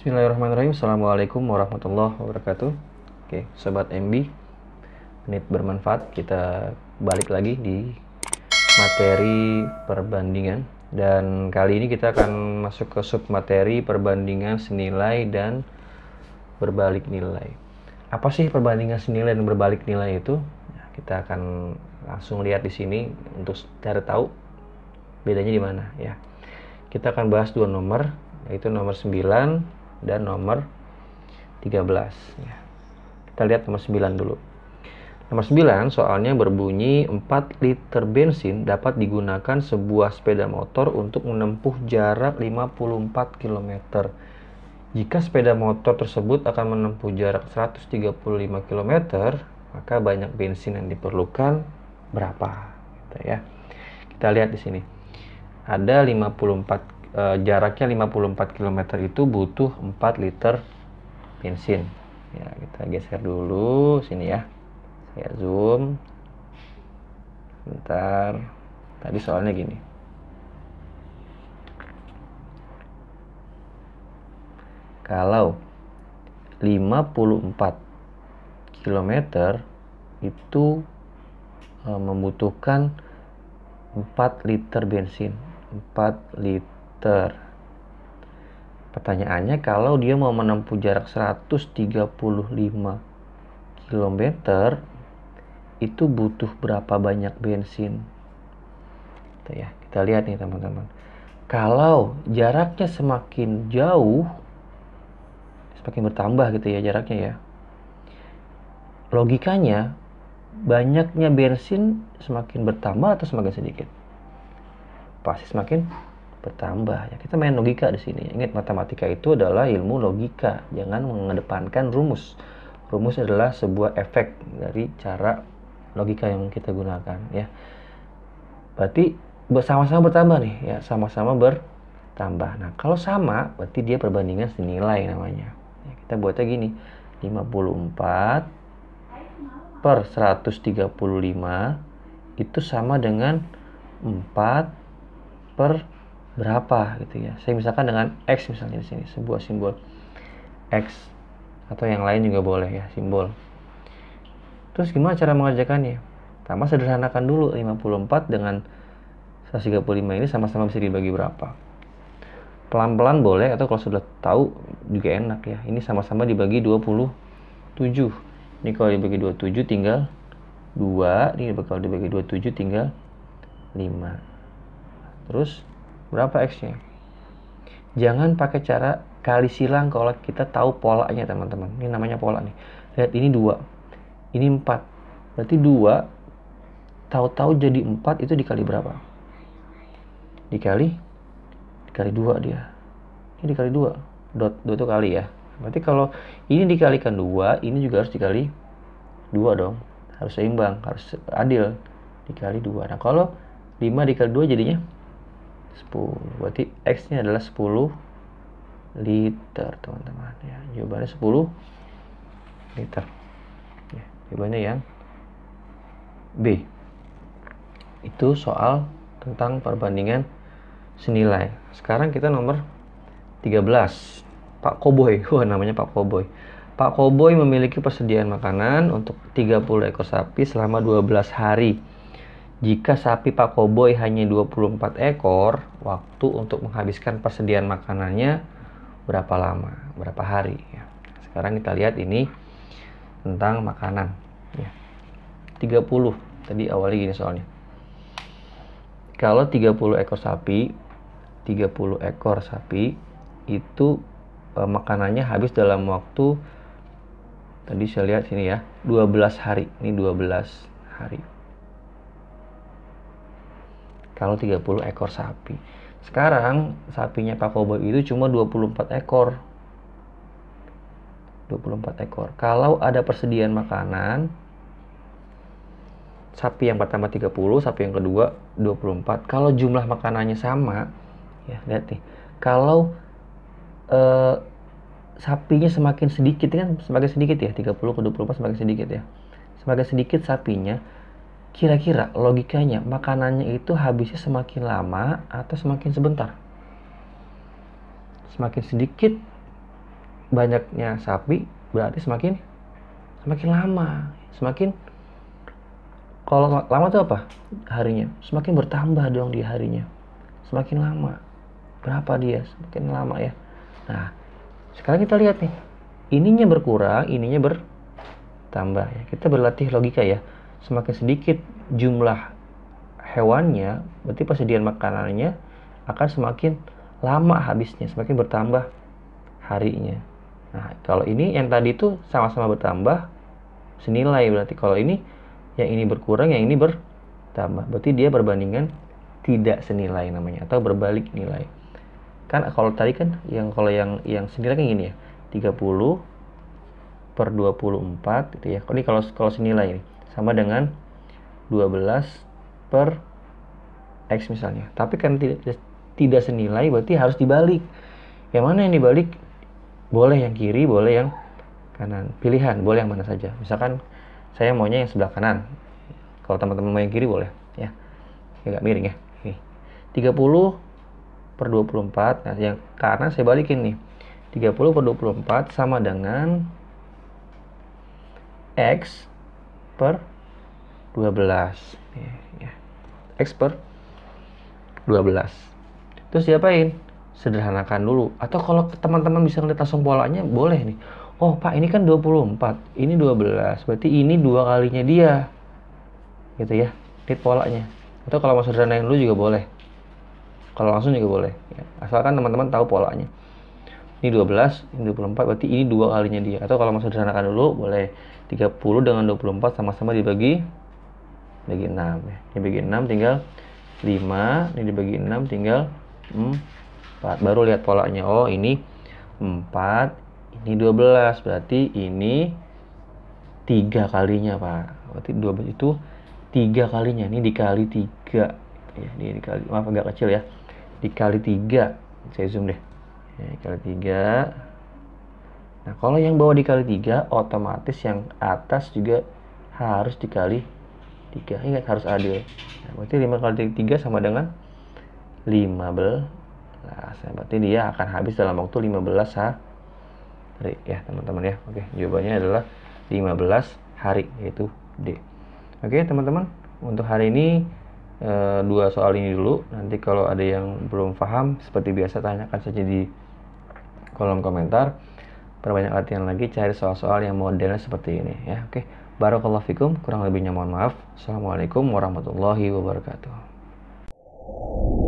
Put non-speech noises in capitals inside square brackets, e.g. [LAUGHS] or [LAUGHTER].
Bismillahirrahmanirrahim. Assalamualaikum warahmatullahi wabarakatuh. Oke, sobat MB, menit bermanfaat. Kita balik lagi di materi perbandingan dan kali ini kita akan masuk ke sub materi perbandingan senilai dan berbalik nilai. Apa sih perbandingan senilai dan berbalik nilai itu? Nah, kita akan langsung lihat di sini untuk cari tahu bedanya di mana ya. Kita akan bahas dua nomor yaitu nomor 9 dan nomor 13 ya. Kita lihat nomor 9 dulu. Nomor 9 soalnya berbunyi 4 liter bensin dapat digunakan sebuah sepeda motor untuk menempuh jarak 54 km. Jika sepeda motor tersebut akan menempuh jarak 135 km, maka banyak bensin yang diperlukan berapa gitu ya. Kita lihat di sini. Ada 54 e, jaraknya 54 km itu butuh 4 liter bensin ya kita geser dulu sini ya saya zoom bentar tadi soalnya gini kalau 54 km itu e, membutuhkan 4 liter bensin 4 liter meter. Pertanyaannya kalau dia mau menempuh jarak 135 km itu butuh berapa banyak bensin? Kita ya. Kita lihat nih teman-teman. Kalau jaraknya semakin jauh semakin bertambah gitu ya jaraknya ya. Logikanya banyaknya bensin semakin bertambah atau semakin sedikit? Pasti semakin bertambah ya kita main logika di sini ingat matematika itu adalah ilmu logika jangan mengedepankan rumus rumus adalah sebuah efek dari cara logika yang kita gunakan ya berarti bersama-sama bertambah nih ya sama-sama bertambah nah kalau sama berarti dia perbandingan senilai namanya ya, kita buatnya gini 54 per 135 itu sama dengan 4 per berapa gitu ya saya misalkan dengan X misalnya di sini sebuah simbol X atau yang lain juga boleh ya simbol terus gimana cara mengerjakannya pertama sederhanakan dulu 54 dengan 135 ini sama-sama bisa dibagi berapa pelan-pelan boleh atau kalau sudah tahu juga enak ya ini sama-sama dibagi 27 ini kalau dibagi 27 tinggal 2 ini kalau dibagi 27 tinggal 5 terus berapa X-nya jangan pakai cara kali silang kalau kita tahu polanya teman-teman ini namanya pola nih lihat ini dua ini empat berarti dua tahu-tahu jadi empat itu dikali berapa dikali dikali dua dia ini dikali dua dot dua itu kali ya berarti kalau ini dikalikan dua ini juga harus dikali dua dong harus seimbang harus adil dikali dua nah kalau 5 dikali dua jadinya 10 berarti X nya adalah 10 liter teman-teman ya jawabannya 10 liter ya, jawabannya yang B itu soal tentang perbandingan senilai sekarang kita nomor 13 Pak Koboy [LAUGHS] wah namanya Pak Koboy Pak Koboy memiliki persediaan makanan untuk 30 ekor sapi selama 12 hari jika sapi Pak Koboi hanya 24 ekor, waktu untuk menghabiskan persediaan makanannya berapa lama, berapa hari. Ya. Sekarang kita lihat ini tentang makanan. Ya. 30, tadi awalnya gini soalnya. Kalau 30 ekor sapi, 30 ekor sapi itu e, makanannya habis dalam waktu tadi saya lihat sini ya, 12 hari. Ini 12 hari kalau 30 ekor sapi. Sekarang sapinya Pak Koboy itu cuma 24 ekor. 24 ekor. Kalau ada persediaan makanan, sapi yang pertama 30, sapi yang kedua 24. Kalau jumlah makanannya sama, ya lihat nih. Kalau eh, sapinya semakin sedikit kan semakin sedikit ya, 30 ke 24 semakin sedikit ya. Semakin sedikit sapinya, Kira-kira logikanya makanannya itu habisnya semakin lama atau semakin sebentar? Semakin sedikit banyaknya sapi berarti semakin semakin lama, semakin kalau lama itu apa harinya semakin bertambah dong di harinya semakin lama berapa dia semakin lama ya nah sekarang kita lihat nih ininya berkurang ininya bertambah ya kita berlatih logika ya semakin sedikit jumlah hewannya, berarti persediaan makanannya akan semakin lama habisnya, semakin bertambah harinya. Nah, kalau ini yang tadi itu sama-sama bertambah senilai berarti kalau ini yang ini berkurang, yang ini bertambah. Berarti dia berbandingan tidak senilai namanya atau berbalik nilai. Kan kalau tadi kan yang kalau yang yang senilai kan gini ya. 30 per 24 gitu ya. Ini kalau kalau senilai ini sama dengan 12 per X misalnya. Tapi kan tidak, tidak senilai berarti harus dibalik. Yang mana yang dibalik? Boleh yang kiri, boleh yang kanan. Pilihan, boleh yang mana saja. Misalkan saya maunya yang sebelah kanan. Kalau teman-teman mau yang kiri boleh ya. Agak miring ya. Ini. 30 per 24. Nah, yang kanan saya balikin nih. 30 per 24 sama dengan X per 12 ya. Iya. X per 12 terus diapain? sederhanakan dulu atau kalau teman-teman bisa ngeliat langsung polanya boleh nih oh pak ini kan 24 ini 12 berarti ini dua kalinya dia gitu ya lihat polanya atau kalau mau sederhanain dulu juga boleh kalau langsung juga boleh ya. asalkan teman-teman tahu polanya ini 12, ini 24, berarti ini dua kalinya dia. Atau kalau mau sederhanakan dulu, boleh 30 dengan 24 sama-sama dibagi bagi 6. Ini bagi 6 tinggal 5, ini dibagi 6 tinggal 4. Baru lihat polanya. Oh, ini 4, ini 12. Berarti ini tiga kalinya, Pak. Berarti 12 itu tiga kalinya. Ini dikali 3. Ya, ini dikali, maaf agak kecil ya. Dikali 3. Saya zoom deh ya, kali tiga nah kalau yang bawah dikali tiga otomatis yang atas juga harus dikali tiga ingat harus adil nah, berarti 5 kali tiga sama dengan 15 nah berarti dia akan habis dalam waktu 15 hari ya teman-teman ya oke jawabannya adalah 15 hari yaitu D oke teman-teman untuk hari ini eh, dua soal ini dulu nanti kalau ada yang belum paham seperti biasa tanyakan saja di kolom komentar. Perbanyak latihan lagi, cari soal-soal yang modelnya seperti ini ya. Oke. Barakallahu fikum, kurang lebihnya mohon maaf. Assalamualaikum warahmatullahi wabarakatuh.